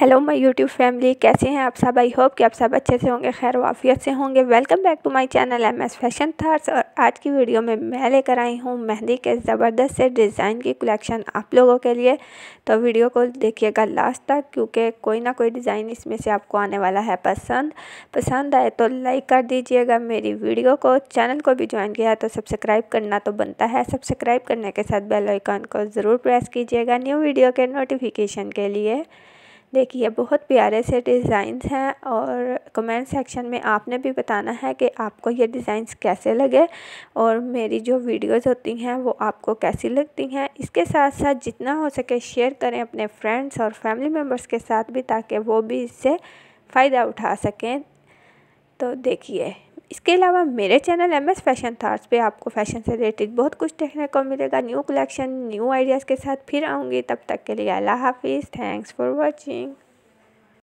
hello my YouTube family कैसे हैं आप सब आई होप कि आप सब अच्छे से होंगे खैर वाफियत से होंगे welcome back to my channel M S fashion thoughts और आज की वीडियो में मैं लेकर आई हूँ मेहंदी के ज़बरदस्त से डिज़ाइन की कलेक्शन आप लोगों के लिए तो वीडियो को देखिएगा लास्ट तक क्योंकि कोई ना कोई डिज़ाइन इसमें से आपको आने वाला है पसंद पसंद आए तो लाइक कर दीजिएगा मेरी वीडियो को चैनल को भी ज्वाइन किया तो सब्सक्राइब करना तो बनता है सब्सक्राइब करने के साथ बेलाइकॉन को ज़रूर प्रेस कीजिएगा न्यू वीडियो के नोटिफिकेशन के लिए देखिए बहुत प्यारे से डिज़ाइंस हैं और कमेंट सेक्शन में आपने भी बताना है कि आपको ये डिज़ाइंस कैसे लगे और मेरी जो वीडियोस होती हैं वो आपको कैसी लगती हैं इसके साथ साथ जितना हो सके शेयर करें अपने फ्रेंड्स और फैमिली मेम्बर्स के साथ भी ताकि वो भी इससे फ़ायदा उठा सकें तो देखिए इसके अलावा मेरे channel M S fashion thoughts पे आपको फैशन से रिलेटेड बहुत कुछ देखने को मिलेगा न्यू कलेक्शन न्यू आइडियाज़ के साथ फिर आऊँगी तब तक के लिए अल्लाह हाफिज़ थैंक्स फॉर वॉचिंग